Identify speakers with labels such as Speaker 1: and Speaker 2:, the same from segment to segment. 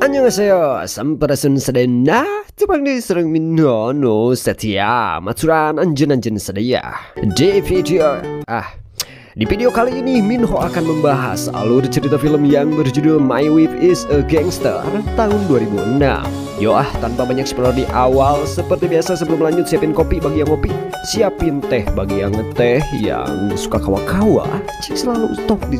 Speaker 1: 안녕하세요. 삼프라순 세레나 terbang di serang minono setia macuran anjun anjun sedaya di video ah di video kali ini Minho akan membahas alur cerita film yang berjudul My Wife is a Gangster tahun 2006 Yoah tanpa banyak spoiler di awal Seperti biasa sebelum lanjut siapin kopi bagi yang ngopi Siapin teh bagi yang ngeteh yang suka kawa-kawa Cek selalu stok di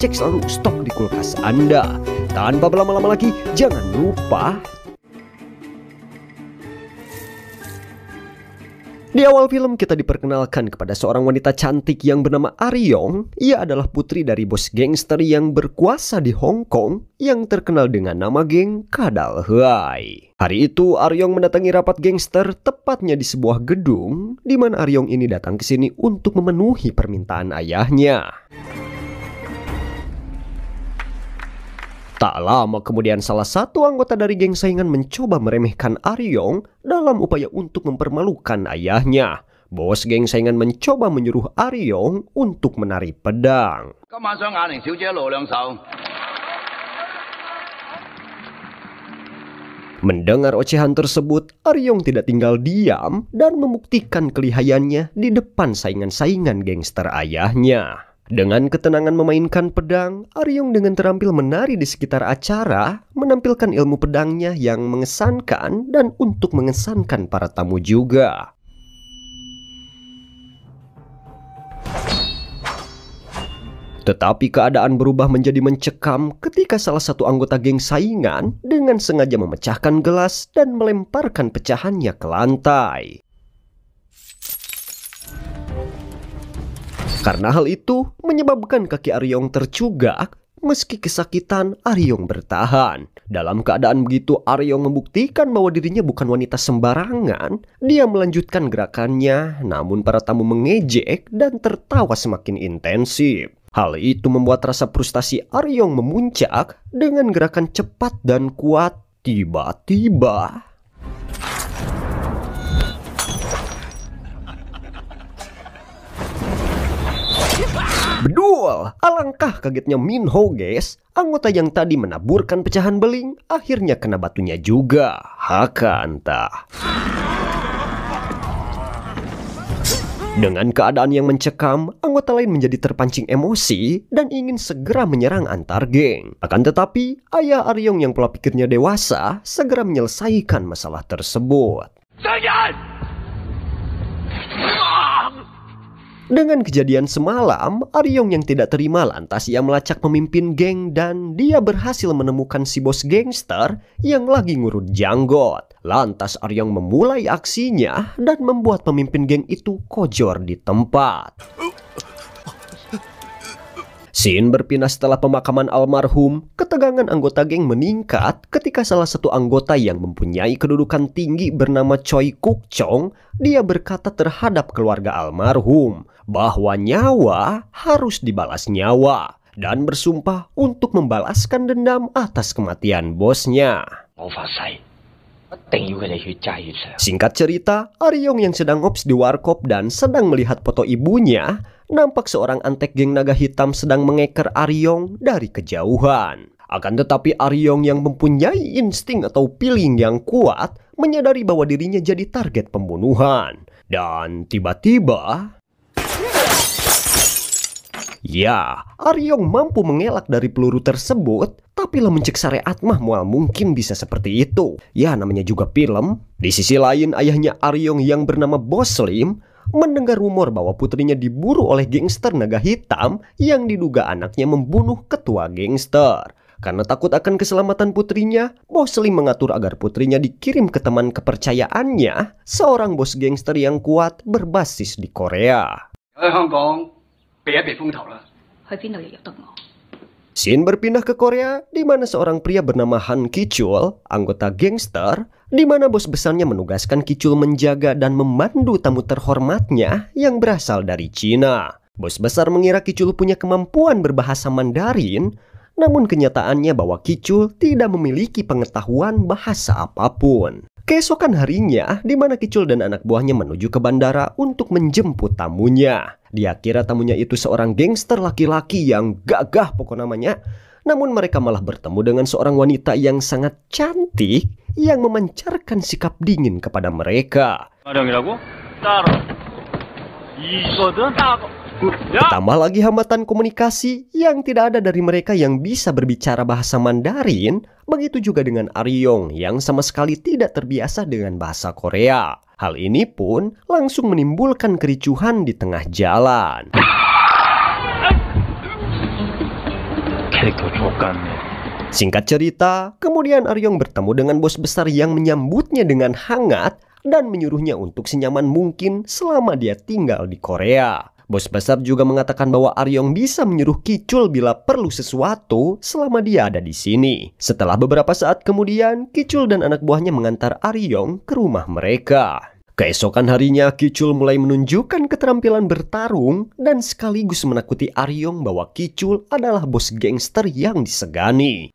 Speaker 1: cek selalu stok di kulkas Anda Tanpa berlama-lama lagi jangan lupa Di awal film kita diperkenalkan kepada seorang wanita cantik yang bernama Aryong. Ia adalah putri dari bos gangster yang berkuasa di Hong Kong yang terkenal dengan nama geng Kadal Huai. Hari itu Aryong mendatangi rapat gangster tepatnya di sebuah gedung di mana Aryong ini datang ke sini untuk memenuhi permintaan ayahnya. Tak lama kemudian salah satu anggota dari geng saingan mencoba meremehkan Aryong dalam upaya untuk mempermalukan ayahnya. Bos geng saingan mencoba menyuruh Aryong untuk menari pedang. Mendengar ocehan tersebut, Aryong tidak tinggal diam dan membuktikan kelihayannya di depan saingan-saingan gangster ayahnya. Dengan ketenangan memainkan pedang, Aryung dengan terampil menari di sekitar acara, menampilkan ilmu pedangnya yang mengesankan dan untuk mengesankan para tamu juga. Tetapi keadaan berubah menjadi mencekam ketika salah satu anggota geng saingan dengan sengaja memecahkan gelas dan melemparkan pecahannya ke lantai. Karena hal itu menyebabkan kaki Aryong tercugak Meski kesakitan, Aryong bertahan. Dalam keadaan begitu, Aryong membuktikan bahwa dirinya bukan wanita sembarangan. Dia melanjutkan gerakannya, namun para tamu mengejek dan tertawa semakin intensif. Hal itu membuat rasa frustasi Aryong memuncak dengan gerakan cepat dan kuat. Tiba-tiba, Bedul! Alangkah kagetnya Minho, guys. Anggota yang tadi menaburkan pecahan beling akhirnya kena batunya juga. Haka entah. Dengan keadaan yang mencekam, anggota lain menjadi terpancing emosi dan ingin segera menyerang antar geng. Akan tetapi, ayah Aryong yang pola pikirnya dewasa segera menyelesaikan masalah tersebut. Jangan! Dengan kejadian semalam, Aryong yang tidak terima lantas ia melacak pemimpin geng dan dia berhasil menemukan si bos gangster yang lagi ngurut janggot. Lantas Aryong memulai aksinya dan membuat pemimpin geng itu kojor di tempat. Sin berpindah setelah pemakaman almarhum, ketegangan anggota geng meningkat ketika salah satu anggota yang mempunyai kedudukan tinggi bernama Choi Kuk Chong, dia berkata terhadap keluarga almarhum bahwa nyawa harus dibalas nyawa dan bersumpah untuk membalaskan dendam atas kematian bosnya. Singkat cerita, Aryong yang sedang ops di warkop dan sedang melihat foto ibunya nampak seorang antek geng naga hitam sedang mengeker Aryong dari kejauhan. Akan tetapi Aryong yang mempunyai insting atau feeling yang kuat menyadari bahwa dirinya jadi target pembunuhan. Dan tiba-tiba... Ya, Aryong mampu mengelak dari peluru tersebut, tapi mencek syariat mah mual mungkin bisa seperti itu. Ya, namanya juga film. Di sisi lain, ayahnya Aryong yang bernama Boslim mendengar rumor bahwa putrinya diburu oleh gangster naga hitam yang diduga anaknya membunuh ketua gangster. Karena takut akan keselamatan putrinya, Bos Lee mengatur agar putrinya dikirim ke teman kepercayaannya, seorang bos gangster yang kuat berbasis di Korea. Sin berpindah ke Korea, di mana seorang pria bernama Han ki anggota gangster, di mana bos besarnya menugaskan Kicul menjaga dan memandu tamu terhormatnya yang berasal dari Cina. Bos besar mengira Kicul punya kemampuan berbahasa Mandarin, namun kenyataannya bahwa Kicul tidak memiliki pengetahuan bahasa apapun. Keesokan harinya, di mana Kicul dan anak buahnya menuju ke bandara untuk menjemput tamunya. Dia kira tamunya itu seorang gangster laki-laki yang gagah pokok namanya, namun mereka malah bertemu dengan seorang wanita yang sangat cantik yang memancarkan sikap dingin kepada mereka. Ya. Tambah lagi hambatan komunikasi yang tidak ada dari mereka yang bisa berbicara bahasa Mandarin, begitu juga dengan Aryong yang sama sekali tidak terbiasa dengan bahasa Korea. Hal ini pun langsung menimbulkan kericuhan di tengah jalan. Singkat cerita, kemudian Aryong bertemu dengan bos besar yang menyambutnya dengan hangat dan menyuruhnya untuk senyaman mungkin selama dia tinggal di Korea. Bos besar juga mengatakan bahwa Aryong bisa menyuruh Kicul bila perlu sesuatu selama dia ada di sini. Setelah beberapa saat kemudian, Kicul dan anak buahnya mengantar Aryong ke rumah mereka. Keesokan harinya, Kicul mulai menunjukkan keterampilan bertarung dan sekaligus menakuti Aryong bahwa Kicul adalah bos gangster yang disegani.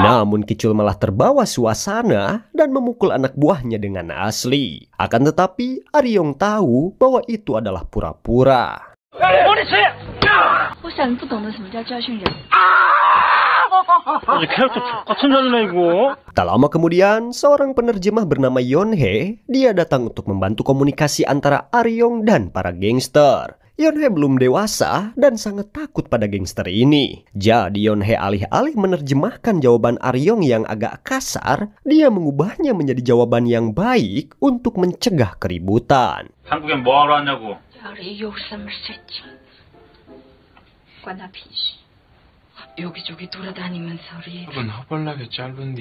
Speaker 1: Namun Kicul malah terbawa suasana dan memukul anak buahnya dengan asli. Akan tetapi, Aryong tahu bahwa itu adalah pura-pura. Tak lama kemudian, seorang penerjemah bernama Yonhe, dia datang untuk membantu komunikasi antara Aryong dan para gangster. Yonhe belum dewasa dan sangat takut pada gangster ini. Jadi Yonhe alih-alih menerjemahkan jawaban Aryong yang agak kasar, dia mengubahnya menjadi jawaban yang baik untuk mencegah keributan. 여기저기 돌아다니면서 허벌나게 짧은디.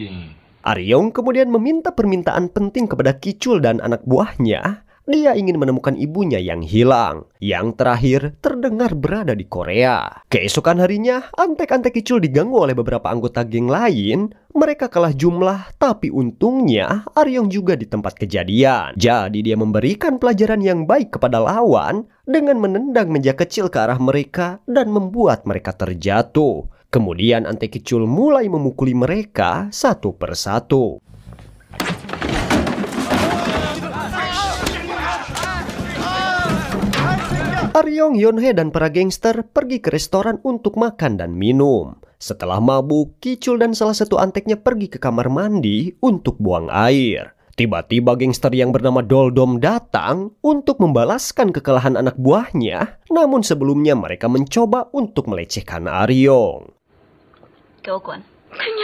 Speaker 1: Aryong kemudian meminta permintaan penting kepada Kicul dan anak buahnya. Dia ingin menemukan ibunya yang hilang, yang terakhir terdengar berada di Korea. Keesokan harinya, antek-antek Kicul diganggu oleh beberapa anggota geng lain. Mereka kalah jumlah, tapi untungnya Aryong juga di tempat kejadian. Jadi dia memberikan pelajaran yang baik kepada lawan dengan menendang meja kecil ke arah mereka dan membuat mereka terjatuh. Kemudian antek Kicul mulai memukuli mereka satu persatu. Aryong Yonhe dan para gangster pergi ke restoran untuk makan dan minum. Setelah mabuk, Kicul dan salah satu anteknya pergi ke kamar mandi untuk buang air. Tiba-tiba gangster yang bernama Doldom datang untuk membalaskan kekalahan anak buahnya, namun sebelumnya mereka mencoba untuk melecehkan Aryong. 교권. 그냥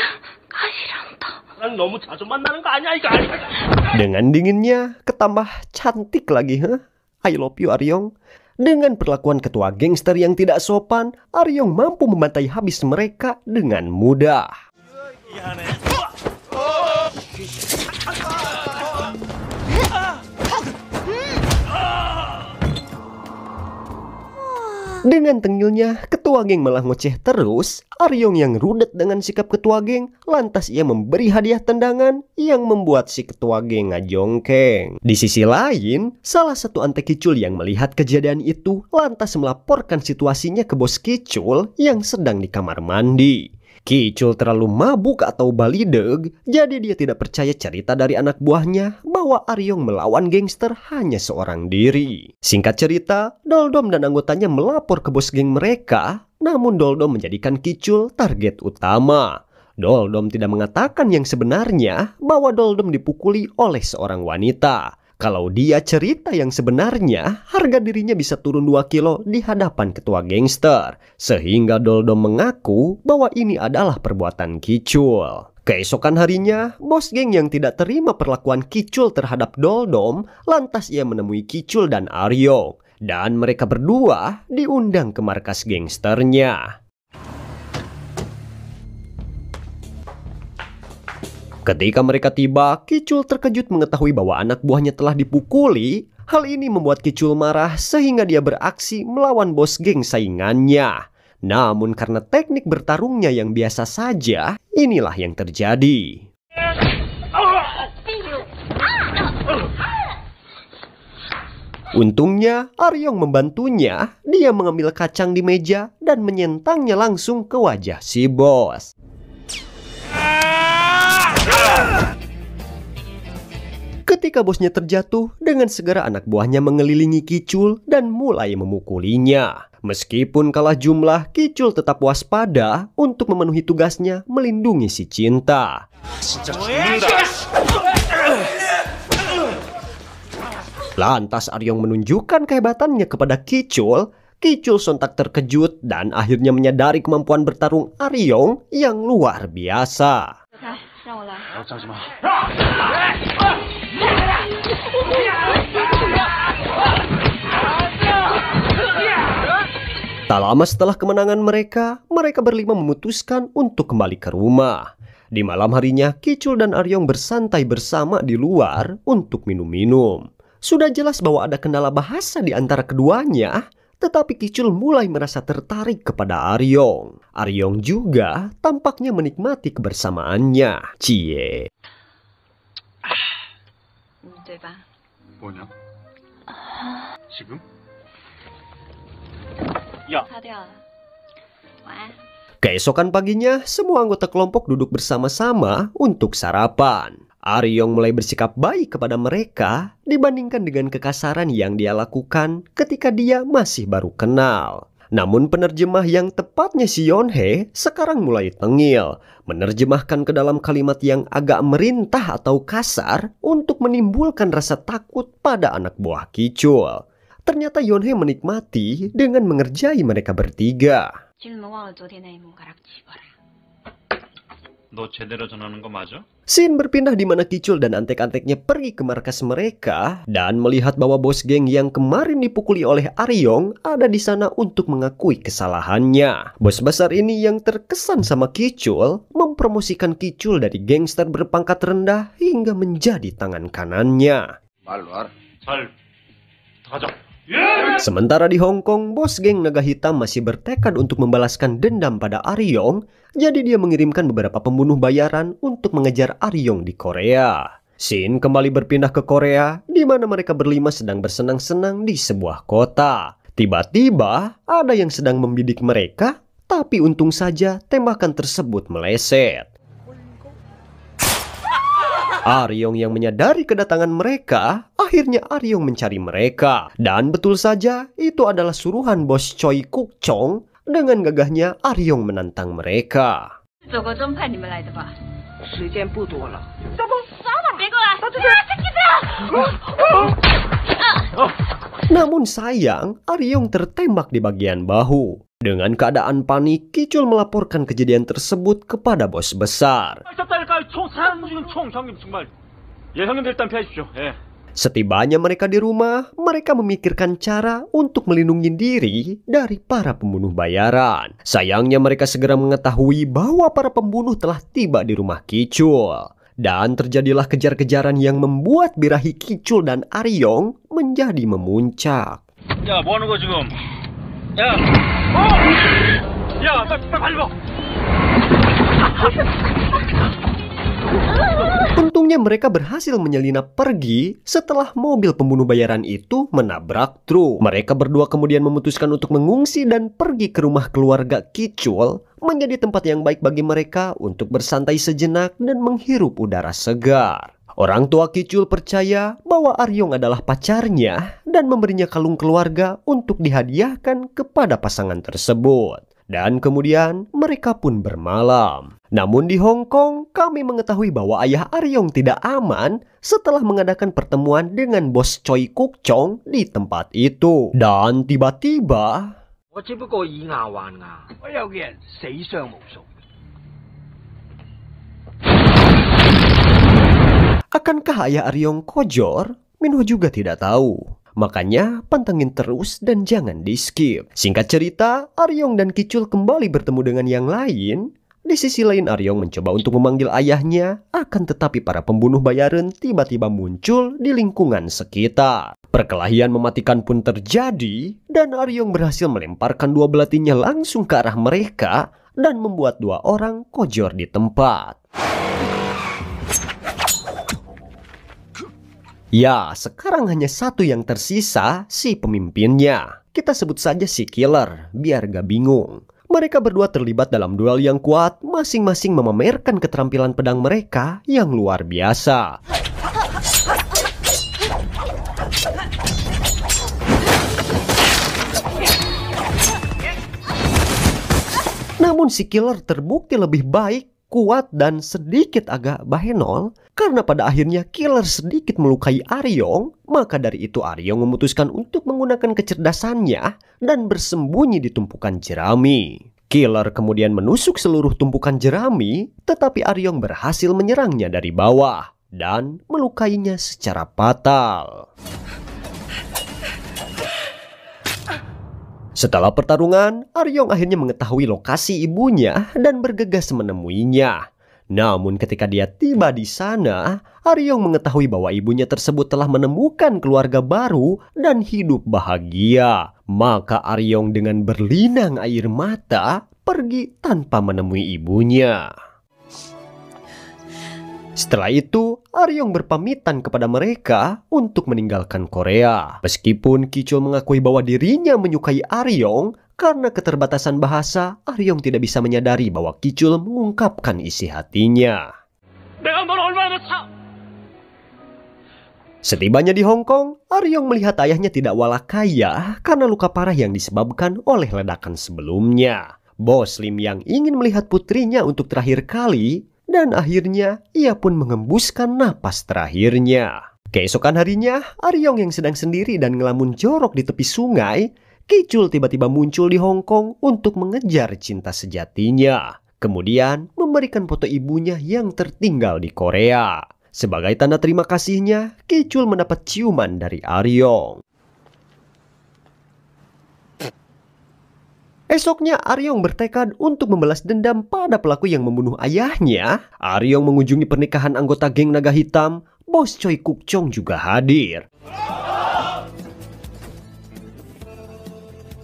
Speaker 1: 난 너무 자주 만나는 거 아니야 이거 아니야. Dengan dinginnya, ketambah cantik lagi, huh? I love you, Aryong. Dengan perlakuan ketua gangster yang tidak sopan, Aryong mampu membantai habis mereka dengan mudah. Dengan tengilnya, ketua geng malah ngoceh terus, Aryong yang rudet dengan sikap ketua geng, lantas ia memberi hadiah tendangan yang membuat si ketua geng ngajongkeng. Di sisi lain, salah satu ante kicul yang melihat kejadian itu lantas melaporkan situasinya ke bos kicul yang sedang di kamar mandi. Kicul terlalu mabuk atau balideg, jadi dia tidak percaya cerita dari anak buahnya bahwa Aryong melawan gangster hanya seorang diri. Singkat cerita, Doldom dan anggotanya melapor ke bos geng mereka, namun Doldom menjadikan Kicul target utama. Doldom tidak mengatakan yang sebenarnya bahwa Doldom dipukuli oleh seorang wanita. Kalau dia cerita yang sebenarnya, harga dirinya bisa turun 2 kilo di hadapan ketua gangster. Sehingga Doldo mengaku bahwa ini adalah perbuatan Kicul. Keesokan harinya, bos geng yang tidak terima perlakuan Kicul terhadap Doldom, lantas ia menemui Kicul dan Aryo. Dan mereka berdua diundang ke markas gangsternya. Ketika mereka tiba, Kicul terkejut mengetahui bahwa anak buahnya telah dipukuli. Hal ini membuat Kicul marah sehingga dia beraksi melawan bos geng saingannya. Namun karena teknik bertarungnya yang biasa saja, inilah yang terjadi. Untungnya, Aryong membantunya. Dia mengambil kacang di meja dan menyentangnya langsung ke wajah si bos. Ketika bosnya terjatuh, dengan segera anak buahnya mengelilingi Kicul dan mulai memukulinya. Meskipun kalah jumlah, Kicul tetap waspada untuk memenuhi tugasnya melindungi si Cinta. Lantas Aryong menunjukkan kehebatannya kepada Kicul Kicul sontak terkejut dan akhirnya menyadari kemampuan bertarung Aryong yang luar biasa. Tak lama setelah kemenangan mereka, mereka berlima memutuskan untuk kembali ke rumah. Di malam harinya, Kicul dan Aryong bersantai bersama di luar untuk minum-minum. Sudah jelas bahwa ada kendala bahasa di antara keduanya, tetapi Kicul mulai merasa tertarik kepada Aryong. Aryong juga tampaknya menikmati kebersamaannya. Cie. Ya. Keesokan paginya, semua anggota kelompok duduk bersama-sama untuk sarapan. Aryong mulai bersikap baik kepada mereka dibandingkan dengan kekasaran yang dia lakukan ketika dia masih baru kenal. Namun penerjemah yang tepatnya si Yonhe sekarang mulai tengil, menerjemahkan ke dalam kalimat yang agak merintah atau kasar untuk menimbulkan rasa takut pada anak buah Kicul. Ternyata Yonhe menikmati dengan mengerjai mereka bertiga. 너 Sin berpindah di mana Kicul dan antek-anteknya pergi ke markas mereka dan melihat bahwa bos geng yang kemarin dipukuli oleh Aryong ada di sana untuk mengakui kesalahannya. Bos besar ini yang terkesan sama Kicul mempromosikan Kicul dari gangster berpangkat rendah hingga menjadi tangan kanannya. Baluar, 잘 가자. Sementara di Hong Kong, bos geng naga hitam masih bertekad untuk membalaskan dendam pada Aryong, jadi dia mengirimkan beberapa pembunuh bayaran untuk mengejar Aryong di Korea. Shin kembali berpindah ke Korea, di mana mereka berlima sedang bersenang-senang di sebuah kota. Tiba-tiba, ada yang sedang membidik mereka, tapi untung saja tembakan tersebut meleset. Aryong yang menyadari kedatangan mereka Akhirnya Aryong mencari mereka. Dan betul saja, itu adalah suruhan bos Choi Kuk Chong. Dengan gagahnya, Aryong menantang mereka. Nah, Namun sayang, Aryong tertembak di bagian bahu. Dengan keadaan panik, Kicul melaporkan kejadian tersebut kepada bos besar. Setibanya mereka di rumah, mereka memikirkan cara untuk melindungi diri dari para pembunuh bayaran. Sayangnya mereka segera mengetahui bahwa para pembunuh telah tiba di rumah Kicul. Dan terjadilah kejar-kejaran yang membuat birahi Kicul dan Aryong menjadi memuncak. Ya, Ya. Oh! Ya, tak, tak, Untungnya mereka berhasil menyelinap pergi setelah mobil pembunuh bayaran itu menabrak truk. Mereka berdua kemudian memutuskan untuk mengungsi dan pergi ke rumah keluarga Kicul menjadi tempat yang baik bagi mereka untuk bersantai sejenak dan menghirup udara segar. Orang tua Kicul percaya bahwa Aryong adalah pacarnya dan memberinya kalung keluarga untuk dihadiahkan kepada pasangan tersebut dan kemudian mereka pun bermalam. Namun di Hong Kong, kami mengetahui bahwa ayah Aryong tidak aman setelah mengadakan pertemuan dengan bos Choi Kuk Chong di tempat itu. Dan tiba-tiba... Akankah ayah Aryong kojor? Minho juga tidak tahu. Makanya pantengin terus dan jangan di skip. Singkat cerita, Aryong dan Kicul kembali bertemu dengan yang lain. Di sisi lain Aryong mencoba untuk memanggil ayahnya, akan tetapi para pembunuh bayaran tiba-tiba muncul di lingkungan sekitar. Perkelahian mematikan pun terjadi dan Aryong berhasil melemparkan dua belatinya langsung ke arah mereka dan membuat dua orang kojor di tempat. Ya, sekarang hanya satu yang tersisa, si pemimpinnya. Kita sebut saja si killer, biar gak bingung. Mereka berdua terlibat dalam duel yang kuat, masing-masing memamerkan keterampilan pedang mereka yang luar biasa. Namun si killer terbukti lebih baik kuat dan sedikit agak bahenol karena pada akhirnya killer sedikit melukai Aryong, maka dari itu Aryong memutuskan untuk menggunakan kecerdasannya dan bersembunyi di tumpukan jerami. Killer kemudian menusuk seluruh tumpukan jerami, tetapi Aryong berhasil menyerangnya dari bawah dan melukainya secara fatal. Setelah pertarungan, Aryong akhirnya mengetahui lokasi ibunya dan bergegas menemuinya. Namun ketika dia tiba di sana, Aryong mengetahui bahwa ibunya tersebut telah menemukan keluarga baru dan hidup bahagia. Maka Aryong dengan berlinang air mata pergi tanpa menemui ibunya. Setelah itu, Aryong berpamitan kepada mereka untuk meninggalkan Korea. Meskipun Kicho mengakui bahwa dirinya menyukai Aryong, karena keterbatasan bahasa, Aryong tidak bisa menyadari bahwa Kicho mengungkapkan isi hatinya. Setibanya di Hong Kong, Aryong melihat ayahnya tidak kaya karena luka parah yang disebabkan oleh ledakan sebelumnya. Bos Lim yang ingin melihat putrinya untuk terakhir kali dan akhirnya ia pun mengembuskan napas terakhirnya. Keesokan harinya, Aryong yang sedang sendiri dan ngelamun jorok di tepi sungai, Kicul tiba-tiba muncul di Hong Kong untuk mengejar cinta sejatinya. Kemudian memberikan foto ibunya yang tertinggal di Korea. Sebagai tanda terima kasihnya, Kicul mendapat ciuman dari Aryong. Esoknya Aryong bertekad untuk membalas dendam pada pelaku yang membunuh ayahnya. Aryong mengunjungi pernikahan anggota geng naga hitam, bos Choi Kuk Chong juga hadir.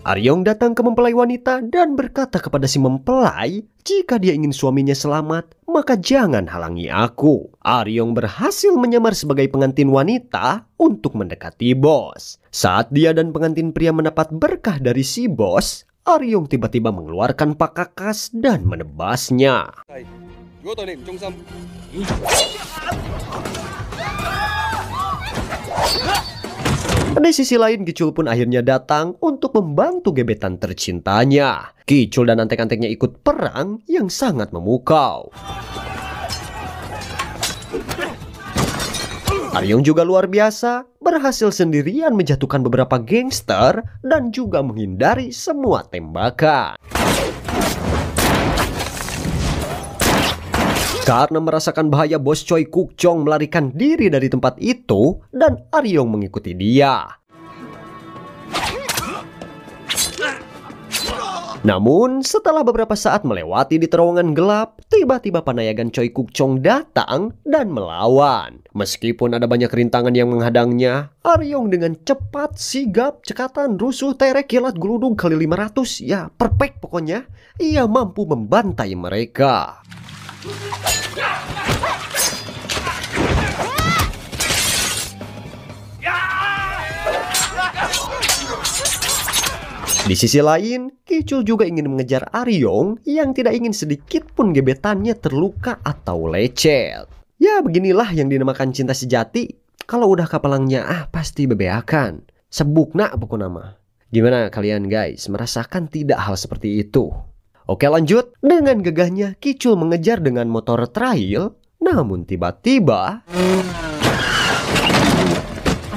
Speaker 1: Aryong datang ke mempelai wanita dan berkata kepada si mempelai, jika dia ingin suaminya selamat, maka jangan halangi aku. Aryong berhasil menyamar sebagai pengantin wanita untuk mendekati bos. Saat dia dan pengantin pria mendapat berkah dari si bos, Aryong tiba-tiba mengeluarkan pakakas dan menebasnya. Di sisi lain, Gicul pun akhirnya datang untuk membantu gebetan tercintanya. Gicul dan antek-anteknya ikut perang yang sangat memukau. Aryong juga luar biasa, berhasil sendirian menjatuhkan beberapa gangster dan juga menghindari semua tembakan. Karena merasakan bahaya bos Choi Kuk Chong melarikan diri dari tempat itu dan Aryong mengikuti dia. Namun, setelah beberapa saat melewati di terowongan gelap, tiba-tiba Panayagan Choi Chong datang dan melawan. Meskipun ada banyak rintangan yang menghadangnya, Aryong dengan cepat, sigap, cekatan, rusuh, terek, kilat, geludung kali 500, ya perfect pokoknya, ia mampu membantai mereka. Di sisi lain, Kicul juga ingin mengejar Aryong yang tidak ingin sedikit pun gebetannya terluka atau lecet. Ya beginilah yang dinamakan cinta sejati. Kalau udah kapalangnya ah pasti bebeakan. Sebuk nak buku nama. Gimana kalian guys merasakan tidak hal seperti itu? Oke lanjut, dengan gegahnya Kicul mengejar dengan motor trail, namun tiba-tiba...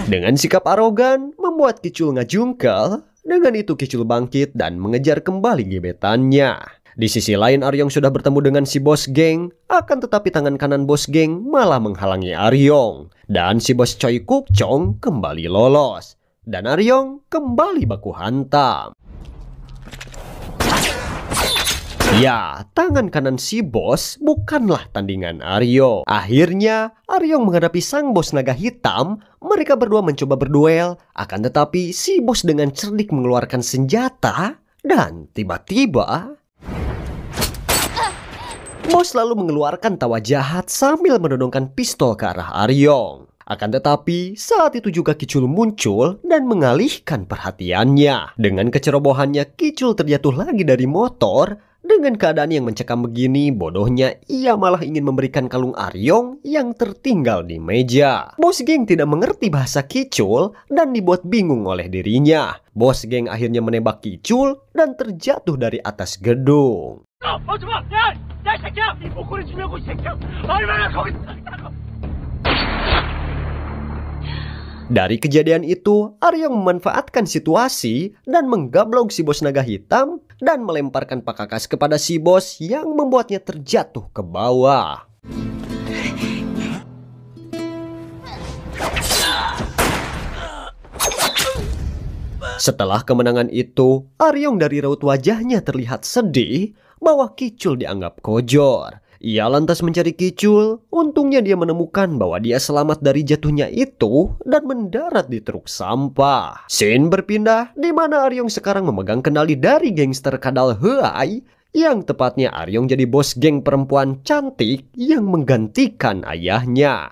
Speaker 1: Dengan sikap arogan, membuat Kicul ngajungkel, dengan itu Kicul bangkit dan mengejar kembali gebetannya. Di sisi lain Aryong sudah bertemu dengan si bos geng, akan tetapi tangan kanan bos geng malah menghalangi Aryong. Dan si bos Choi Kuk Chong kembali lolos. Dan Aryong kembali baku hantam. Ya, tangan kanan si bos bukanlah tandingan Aryo. Akhirnya, Aryo menghadapi sang bos naga hitam. Mereka berdua mencoba berduel, akan tetapi si bos dengan cerdik mengeluarkan senjata dan tiba-tiba Bos lalu mengeluarkan tawa jahat sambil menodongkan pistol ke arah Aryong. Akan tetapi, saat itu juga Kicul muncul dan mengalihkan perhatiannya. Dengan kecerobohannya, Kicul terjatuh lagi dari motor dengan keadaan yang mencekam begini, bodohnya ia malah ingin memberikan kalung Aryong yang tertinggal di meja. Bos geng tidak mengerti bahasa Kicul dan dibuat bingung oleh dirinya. Bos geng akhirnya menembak Kicul dan terjatuh dari atas gedung. Dari kejadian itu, Aryo memanfaatkan situasi dan menggablong si bos naga hitam dan melemparkan pakakas kepada si bos yang membuatnya terjatuh ke bawah. Setelah kemenangan itu, Aryong dari raut wajahnya terlihat sedih bahwa Kicul dianggap kojor ia lantas mencari Kicul. Untungnya dia menemukan bahwa dia selamat dari jatuhnya itu dan mendarat di truk sampah. Scene berpindah di mana Aryong sekarang memegang kendali dari gangster kadal Heai yang tepatnya Aryong jadi bos geng perempuan cantik yang menggantikan ayahnya.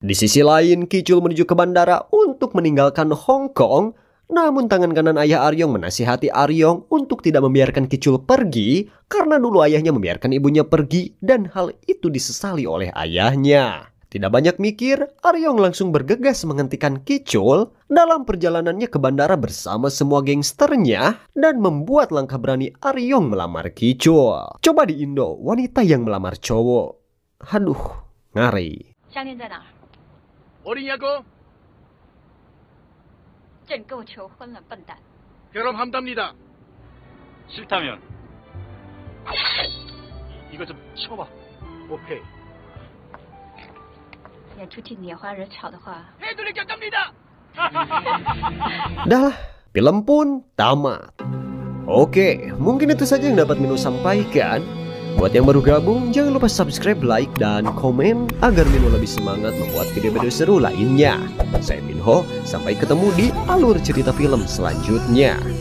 Speaker 1: Di sisi lain, Kicul menuju ke bandara untuk meninggalkan Hong Kong namun tangan kanan ayah Aryong menasihati Aryong untuk tidak membiarkan Kicul pergi karena dulu ayahnya membiarkan ibunya pergi dan hal itu disesali oleh ayahnya. Tidak banyak mikir, Aryong langsung bergegas menghentikan Kicul dalam perjalanannya ke bandara bersama semua gangsternya dan membuat langkah berani Aryong melamar Kicul. Coba di Indo, wanita yang melamar cowok. Aduh, ngari. 正跟我求婚了，笨蛋！别乱喊답니다싫다면이거좀치봐오케이要出去拈花惹草的话해도를결정니다나필름 pun tamat. Oke, mungkin itu saja yang dapat minu sampaikan. Buat yang baru gabung, jangan lupa subscribe, like, dan komen agar Mino lebih semangat membuat video-video seru lainnya. Saya Minho, sampai ketemu di alur cerita film selanjutnya.